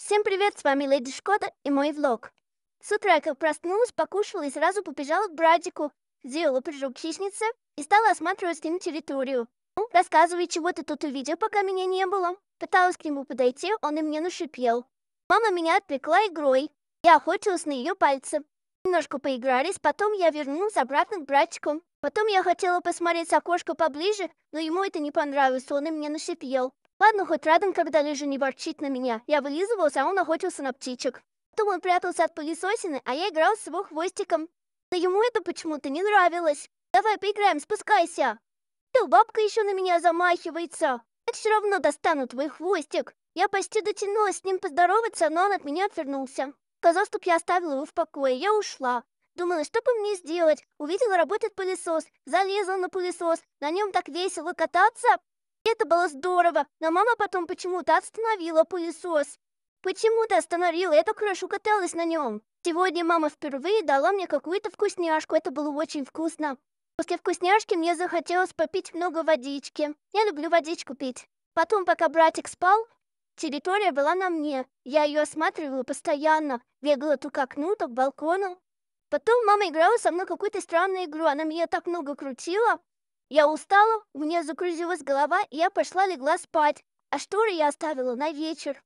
Всем привет, с вами Леди Шкода и мой влог. С утра я проснулась, покушала и сразу побежала к братику. Сделала прыжок к чечнице и стала осматривать с ним территорию. Ну, рассказывай, чего ты тут увидел, пока меня не было. Пыталась к нему подойти, он и мне нашипел. Мама меня отвлекла игрой. Я охотилась на ее пальцы. Немножко поигрались, потом я вернулась обратно к братику. Потом я хотела посмотреть с окошка поближе, но ему это не понравилось, он и мне нашипел. Ладно, хоть Радон, когда лежа не ворчит на меня. Я вылизывался, а он охотился на птичек. Потом он прятался от пылесосины, а я играл с его хвостиком. Но ему это почему-то не нравилось. Давай поиграем, спускайся. То бабка еще на меня замахивается. Я все равно достану твой хвостик. Я почти дотянулась с ним поздороваться, но он от меня отвернулся. Казалось, чтоб я оставила его в покое, я ушла. Думала, что бы мне сделать? Увидела, работает пылесос. Залезла на пылесос. На нем так весело кататься. Это было здорово, но мама потом почему-то остановила пылесос. Почему-то остановила, я так хорошо каталась на нем. Сегодня мама впервые дала мне какую-то вкусняшку, это было очень вкусно. После вкусняшки мне захотелось попить много водички. Я люблю водичку пить. Потом, пока братик спал, территория была на мне. Я ее осматривала постоянно, бегала то к окну, то к балкону. Потом мама играла со мной какую-то странную игру, она меня так много крутила, я устала, мне меня закружилась голова, и я пошла легла спать. А шторы я оставила на вечер.